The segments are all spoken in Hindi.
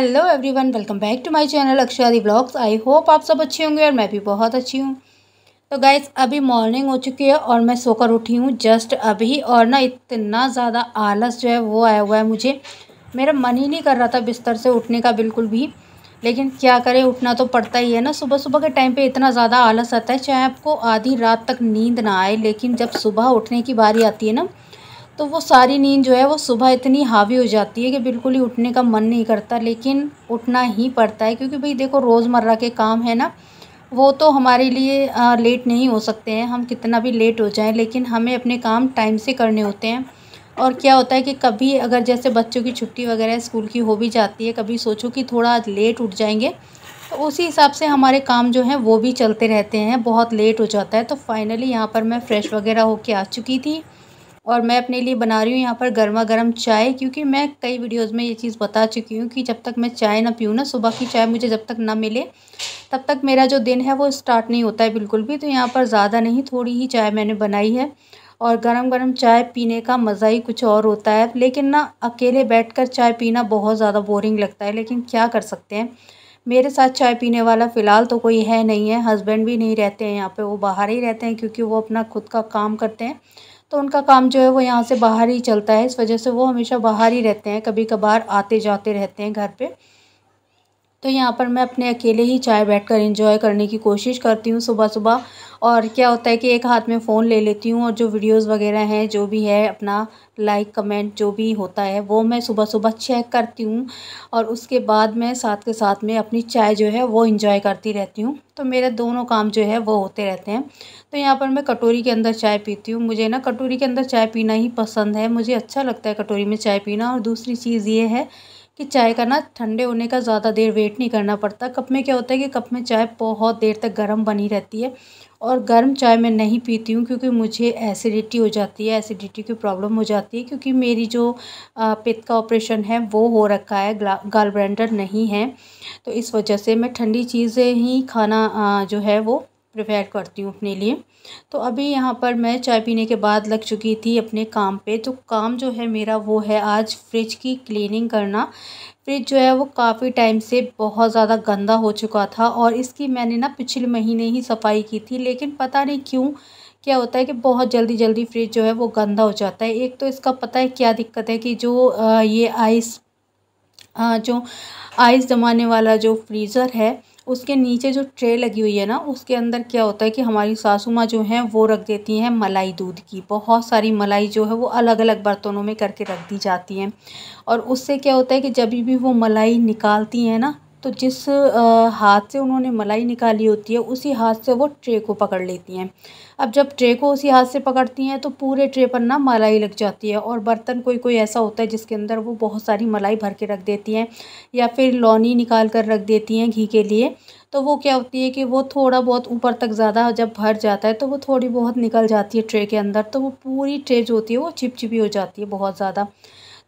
hello everyone welcome back to my channel Aksharadi blogs I hope आप सब अच्छे होंगे और मैं भी बहुत अच्छी हूँ तो गाइस अभी मॉर्निंग हो चुकी है और मैं सोकर उठी हूँ जस्ट अभी और ना इतना ज़्यादा आलस जो है वो आया हुआ है मुझे मेरा मन ही नहीं कर रहा था बिस्तर से उठने का बिल्कुल भी लेकिन क्या करें उठना तो पड़ता ही है ना सुबह सुबह के टाइम पर इतना ज़्यादा आलस आता है चाहे आपको आधी रात तक नींद ना आए लेकिन जब सुबह उठने की बारी आती है ना तो वो सारी नींद जो है वो सुबह इतनी हावी हो जाती है कि बिल्कुल ही उठने का मन नहीं करता लेकिन उठना ही पड़ता है क्योंकि भाई देखो रोज़मर्रा के काम है ना वो तो हमारे लिए आ, लेट नहीं हो सकते हैं हम कितना भी लेट हो जाएं लेकिन हमें अपने काम टाइम से करने होते हैं और क्या होता है कि कभी अगर जैसे बच्चों की छुट्टी वगैरह स्कूल की हो भी जाती है कभी सोचो कि थोड़ा आज लेट उठ जाएंगे तो उसी हिसाब से हमारे काम जो हैं वो भी चलते रहते हैं बहुत लेट हो जाता है तो फाइनली यहाँ पर मैं फ़्रेश वगैरह होके आ चुकी थी और मैं अपने लिए बना रही हूँ यहाँ पर गर्मा गर्म चाय क्योंकि मैं कई वीडियोस में ये चीज़ बता चुकी हूँ कि जब तक मैं चाय ना पीऊँ ना सुबह की चाय मुझे जब तक ना मिले तब तक मेरा जो दिन है वो स्टार्ट नहीं होता है बिल्कुल भी तो यहाँ पर ज़्यादा नहीं थोड़ी ही चाय मैंने बनाई है और गर्म गर्म चाय पीने का मज़ा ही कुछ और होता है लेकिन ना अकेले बैठ चाय पीना बहुत ज़्यादा बोरिंग लगता है लेकिन क्या कर सकते हैं मेरे साथ चाय पीने वाला फ़िलहाल तो कोई है नहीं है हस्बैंड भी नहीं रहते हैं यहाँ पे वो बाहर ही रहते हैं क्योंकि वो अपना खुद का काम करते हैं तो उनका काम जो है वो यहाँ से बाहर ही चलता है इस वजह से वो हमेशा बाहर ही रहते हैं कभी कभार आते जाते रहते हैं घर पर तो यहाँ पर मैं अपने अकेले ही चाय बैठ कर इंजॉय करने की कोशिश करती हूँ सुबह सुबह और क्या होता है कि एक हाथ में फ़ोन ले लेती हूँ और जो वीडियोस वगैरह हैं जो भी है अपना लाइक कमेंट जो भी होता है वो मैं सुबह सुबह चेक करती हूँ और उसके बाद मैं साथ के साथ में अपनी चाय जो है वो इंजॉय करती रहती हूँ तो मेरे दोनों काम जो है वो होते रहते हैं तो यहाँ पर मैं कटोरी के अंदर चाय पीती हूँ मुझे ना कटोरी के अंदर चाय पीना ही पसंद है मुझे अच्छा लगता है कटोरी में चाय पीना और दूसरी चीज़ ये है कि चाय का ना ठंडे होने का ज़्यादा देर वेट नहीं करना पड़ता कप में क्या होता है कि कप में चाय बहुत देर तक गर्म बनी रहती है और गर्म चाय मैं नहीं पीती हूँ क्योंकि मुझे एसिडिटी हो जाती है एसिडिटी की प्रॉब्लम हो जाती है क्योंकि मेरी जो पित्त का ऑपरेशन है वो हो रखा है गाल ब्रेंडर नहीं है तो इस वजह से मैं ठंडी चीज़ें ही खाना जो है वो प्रिपेयर करती हूँ अपने लिए तो अभी यहाँ पर मैं चाय पीने के बाद लग चुकी थी अपने काम पे तो काम जो है मेरा वो है आज फ्रिज की क्लीनिंग करना फ्रिज जो है वो काफ़ी टाइम से बहुत ज़्यादा गंदा हो चुका था और इसकी मैंने ना पिछले महीने ही सफाई की थी लेकिन पता नहीं क्यों क्या होता है कि बहुत जल्दी जल्दी फ्रिज जो है वो गंदा हो जाता है एक तो इसका पता है क्या दिक्कत है कि जो ये आइस जो आइस जमाने वाला जो फ्रीज़र है उसके नीचे जो ट्रे लगी हुई है ना उसके अंदर क्या होता है कि हमारी सासू माँ जो हैं वो रख देती हैं मलाई दूध की बहुत सारी मलाई जो है वो अलग अलग बर्तनों में करके रख दी जाती हैं और उससे क्या होता है कि जब भी वो मलाई निकालती हैं ना तो जिस हाथ से उन्होंने मलाई निकाली होती है उसी हाथ से वो ट्रे को पकड़ लेती हैं अब जब ट्रे को उसी हाथ से पकड़ती हैं तो पूरे ट्रे पर ना मलाई लग जाती है और बर्तन कोई कोई ऐसा होता है जिसके अंदर वो बहुत सारी मलाई भर के रख देती हैं या फिर लौनी निकाल कर रख देती हैं घी के लिए तो वो क्या होती है कि वो थोड़ा बहुत ऊपर तक ज़्यादा जब भर जाता है तो वो थोड़ी बहुत निकल जाती है ट्रे के अंदर तो वो पूरी ट्रे जो होती है वो चिपचिपी हो जाती है बहुत ज़्यादा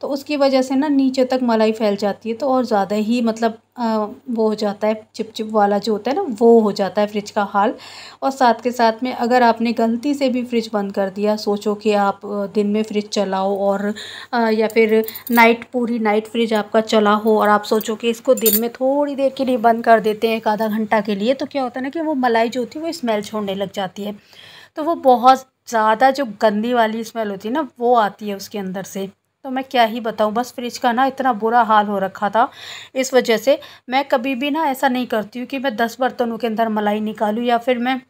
तो उसकी वजह से ना नीचे तक मलाई फैल जाती है तो और ज़्यादा ही मतलब आ, वो हो जाता है चिपचिप वाला जो होता है ना वो हो जाता है फ्रिज का हाल और साथ के साथ में अगर आपने गलती से भी फ्रिज बंद कर दिया सोचो कि आप दिन में फ्रिज चलाओ और आ, या फिर नाइट पूरी नाइट फ्रिज आपका चला हो और आप सोचो कि इसको दिन में थोड़ी देर के लिए बंद कर देते हैं एक आधा घंटा के लिए तो क्या होता है ना कि वो मलाई जो होती है वो स्मेल छोड़ने लग जाती है तो वो बहुत ज़्यादा जो गंदी वाली स्मेल होती है ना वो आती है उसके अंदर से तो मैं क्या ही बताऊँ बस फ्रिज का ना इतना बुरा हाल हो रखा था इस वजह से मैं कभी भी ना ऐसा नहीं करती हूँ कि मैं दस बर्तनों के अंदर मलाई निकालूँ या फिर मैं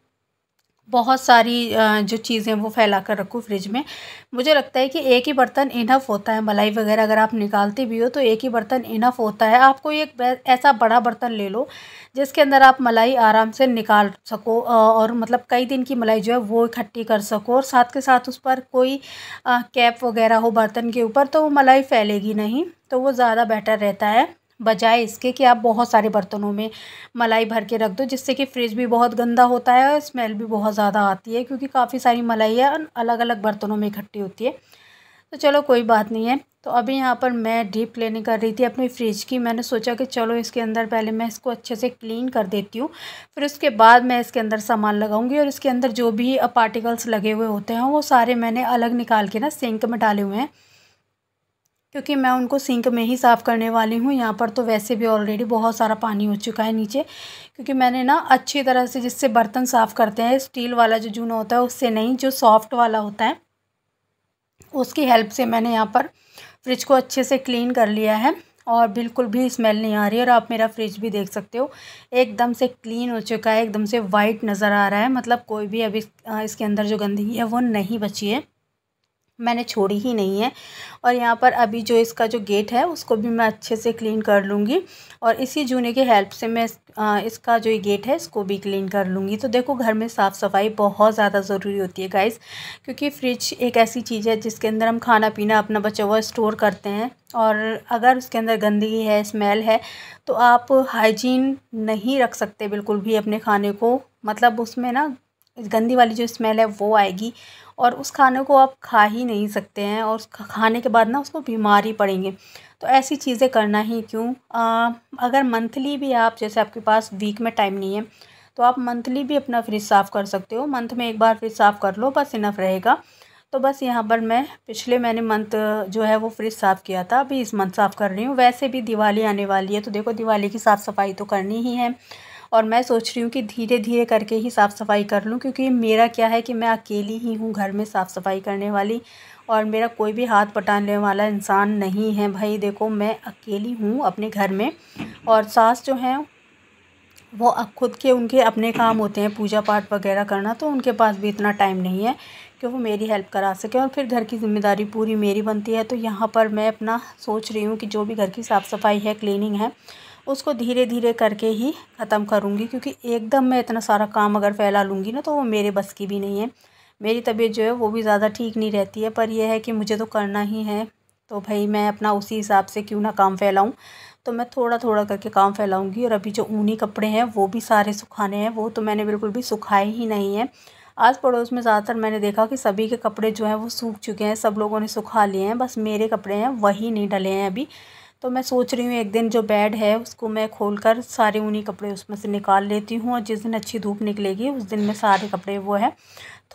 बहुत सारी जो चीज़ें वो फैला कर रखूँ फ्रिज में मुझे लगता है कि एक ही बर्तन इनफ होता है मलाई वगैरह अगर आप निकालते भी हो तो एक ही बर्तन इनफ होता है आपको एक ऐसा बड़ा बर्तन ले लो जिसके अंदर आप मलाई आराम से निकाल सको और मतलब कई दिन की मलाई जो है वो इकट्ठी कर सको और साथ के साथ उस पर कोई कैप वगैरह हो बर्तन के ऊपर तो वो मलाई फैलेगी नहीं तो वो ज़्यादा बेटर रहता है बजाय इसके कि आप बहुत सारे बर्तनों में मलाई भर के रख दो जिससे कि फ्रिज भी बहुत गंदा होता है और स्मेल भी बहुत ज़्यादा आती है क्योंकि काफ़ी सारी है अलग अलग बर्तनों में इकट्ठी होती है तो चलो कोई बात नहीं है तो अभी यहाँ पर मैं डीप क्लिनिंग कर रही थी अपनी फ्रिज की मैंने सोचा कि चलो इसके अंदर पहले मैं इसको अच्छे से क्लीन कर देती हूँ फिर उसके बाद मैं इसके अंदर सामान लगाऊंगी और इसके अंदर जो भी पार्टिकल्स लगे हुए होते हैं वो सारे मैंने अलग निकाल के ना सिंक में डाले हुए हैं क्योंकि मैं उनको सिंक में ही साफ़ करने वाली हूँ यहाँ पर तो वैसे भी ऑलरेडी बहुत सारा पानी हो चुका है नीचे क्योंकि मैंने ना अच्छी तरह से जिससे बर्तन साफ़ करते हैं स्टील वाला जो जूना होता है उससे नहीं जो सॉफ्ट वाला होता है उसकी हेल्प से मैंने यहाँ पर फ्रिज को अच्छे से क्लीन कर लिया है और बिल्कुल भी स्मेल नहीं आ रही और आप मेरा फ्रिज भी देख सकते हो एकदम से क्लीन हो चुका है एकदम से वाइट नज़र आ रहा है मतलब कोई भी अभी इसके अंदर जो गंदगी है वो नहीं बची है मैंने छोड़ी ही नहीं है और यहाँ पर अभी जो इसका जो गेट है उसको भी मैं अच्छे से क्लीन कर लूँगी और इसी जूने के हेल्प से मैं इसका जो गेट है इसको भी क्लीन कर लूँगी तो देखो घर में साफ़ सफाई बहुत ज़्यादा ज़रूरी होती है गाइस क्योंकि फ्रिज एक ऐसी चीज़ है जिसके अंदर हम खाना पीना अपना बचा हुआ स्टोर करते हैं और अगर उसके अंदर गंदगी है स्मेल है तो आप हाइजीन नहीं रख सकते बिल्कुल भी अपने खाने को मतलब उसमें ना गंदी वाली जो स्मेल है वो आएगी और उस खाने को आप खा ही नहीं सकते हैं और खाने के बाद ना उसको बीमारी पड़ेंगे तो ऐसी चीज़ें करना ही क्यों आ, अगर मंथली भी आप जैसे आपके पास वीक में टाइम नहीं है तो आप मंथली भी अपना फ्रिज साफ़ कर सकते हो मंथ में एक बार फ्रिज साफ़ कर लो बस इनफ रहेगा तो बस यहाँ पर मैं पिछले मैंने मंथ जो है वो फ्रिज साफ़ किया था अभी इस मंथ साफ़ कर रही हूँ वैसे भी दिवाली आने वाली है तो देखो दिवाली की साफ़ सफाई तो करनी ही है और मैं सोच रही हूँ कि धीरे धीरे करके ही साफ़ सफ़ाई कर लूँ क्योंकि मेरा क्या है कि मैं अकेली ही हूँ घर में साफ़ सफ़ाई करने वाली और मेरा कोई भी हाथ पटाने वाला इंसान नहीं है भाई देखो मैं अकेली हूँ अपने घर में और सास जो हैं वो अब खुद के उनके अपने काम होते हैं पूजा पाठ वगैरह करना तो उनके पास भी इतना टाइम नहीं है कि वो मेरी हेल्प करा सके और फिर घर की जिम्मेदारी पूरी मेरी बनती है तो यहाँ पर मैं अपना सोच रही हूँ कि जो भी घर की साफ़ सफ़ाई है क्लीनिंग है उसको धीरे धीरे करके ही ख़त्म करूँगी क्योंकि एकदम मैं इतना सारा काम अगर फैला लूँगी ना तो वो मेरे बस की भी नहीं है मेरी तबीयत जो है वो भी ज़्यादा ठीक नहीं रहती है पर यह है कि मुझे तो करना ही है तो भाई मैं अपना उसी हिसाब से क्यों ना काम फैलाऊँ तो मैं थोड़ा थोड़ा करके काम फैलाऊँगी और अभी जो ऊनी कपड़े हैं वो भी सारे सुखाने हैं वो तो मैंने बिल्कुल भी सुखाए ही नहीं हैं आस पड़ोस में ज़्यादातर मैंने देखा कि सभी के कपड़े जो हैं वो सूख चुके हैं सब लोगों ने सुखा लिए हैं बस मेरे कपड़े हैं वही नहीं डले हैं अभी तो मैं सोच रही हूँ एक दिन जो बेड है उसको मैं खोल कर सारे ऊनी कपड़े उसमें से निकाल लेती हूँ और जिस दिन अच्छी धूप निकलेगी उस दिन मैं सारे कपड़े वो है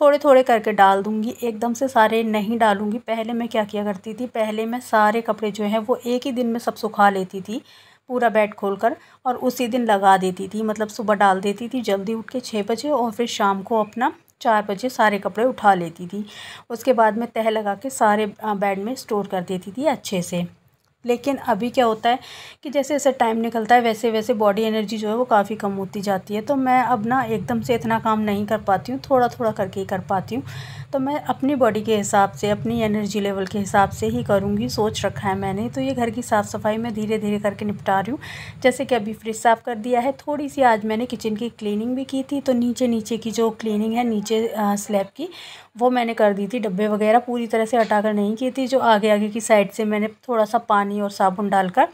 थोड़े थोड़े करके डाल दूँगी एकदम से सारे नहीं डालूँगी पहले मैं क्या किया करती थी पहले मैं सारे कपड़े जो हैं वो एक ही दिन में सब सुखा लेती थी पूरा बेड खोलकर और उसी दिन लगा देती थी मतलब सुबह डाल देती थी जल्दी उठ के छः बजे और फिर शाम को अपना चार बजे सारे कपड़े उठा लेती थी उसके बाद मैं तह लगा के सारे बेड में स्टोर कर देती थी अच्छे से लेकिन अभी क्या होता है कि जैसे जैसे टाइम निकलता है वैसे वैसे बॉडी एनर्जी जो है वो काफ़ी कम होती जाती है तो मैं अब ना एकदम से इतना काम नहीं कर पाती हूँ थोड़ा थोड़ा करके ही कर पाती हूँ तो मैं अपनी बॉडी के हिसाब से अपनी एनर्जी लेवल के हिसाब से ही करूँगी सोच रखा है मैंने तो ये घर की साफ़ सफाई मैं धीरे धीरे करके निपटा रही हूँ जैसे कि अभी फ्रिज साफ़ कर दिया है थोड़ी सी आज मैंने किचन की क्लिनिंग भी की थी तो नीचे नीचे की जो क्लिनिंग है नीचे स्लैब की वो मैंने कर दी थी डब्बे वगैरह पूरी तरह से हटा कर नहीं की थी जो आगे आगे की साइड से मैंने थोड़ा सा पानी पानी और साबुन डालकर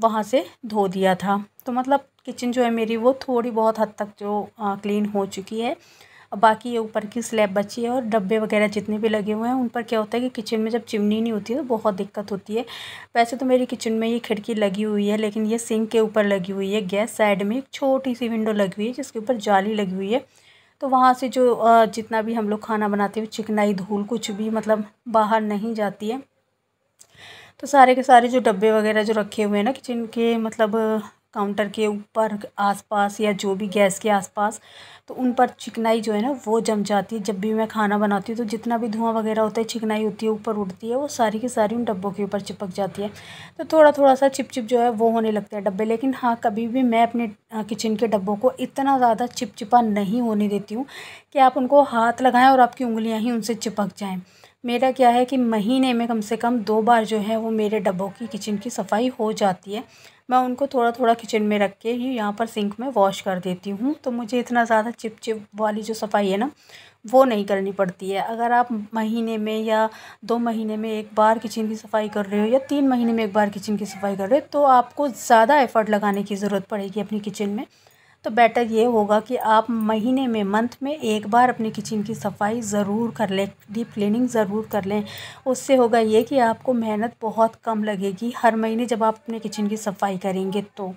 वहाँ से धो दिया था तो मतलब किचन जो है मेरी वो थोड़ी बहुत हद तक जो क्लीन हो चुकी है बाकी ये ऊपर की स्लैब बची है और डब्बे वगैरह जितने भी लगे हुए हैं उन पर क्या होता है कि किचन में जब चिमनी नहीं होती है तो बहुत दिक्कत होती है वैसे तो मेरी किचन में ये खिड़की लगी हुई है लेकिन ये सिंक के ऊपर लगी हुई है गैस साइड में एक छोटी सी विंडो लगी हुई है जिसके ऊपर जाली लगी हुई है तो वहाँ से जो जितना भी हम लोग खाना बनाते हैं चिकनाई धूल कुछ भी मतलब बाहर नहीं जाती है तो सारे के सारे जो डब्बे वगैरह जो रखे हुए हैं ना किचन के मतलब काउंटर के ऊपर आसपास या जो भी गैस के आसपास तो उन पर चिकनाई जो है ना वो जम जाती है जब भी मैं खाना बनाती हूँ तो जितना भी धुआं वगैरह होता है चिकनाई होती है ऊपर उड़ती है वो सारी की सारी उन डब्बों के ऊपर चिपक जाती है तो थोड़ा थोड़ा सा चिपचिप जो है वो होने लगते हैं डब्बे लेकिन हाँ कभी भी मैं अपने किचन के डब्बों को इतना ज़्यादा चिपचिपा नहीं होने देती हूँ कि आप उनको हाथ लगाएँ और आपकी उंगलियाँ ही उनसे चिपक जाएँ मेरा क्या है कि महीने में कम से कम दो बार जो है वो मेरे डब्बों की किचन की सफ़ाई हो जाती है मैं उनको थोड़ा थोड़ा किचन में रख के ही यहाँ पर सिंक में वॉश कर देती हूँ तो मुझे इतना ज़्यादा चिपचिप वाली जो सफ़ाई है ना वो नहीं करनी पड़ती है अगर आप महीने में या दो महीने में एक बार किचन की सफ़ाई कर रहे हो या तीन महीने में एक बार किचन की सफ़ाई कर रहे हो तो आपको ज़्यादा एफ़र्ट लगाने की ज़रूरत पड़ेगी अपनी किचन में तो बेटर ये होगा कि आप महीने में मंथ में एक बार अपने किचन की सफाई ज़रूर कर लें डीप क्लीनिंग ज़रूर कर लें उससे होगा ये कि आपको मेहनत बहुत कम लगेगी हर महीने जब आप अपने किचन की सफाई करेंगे तो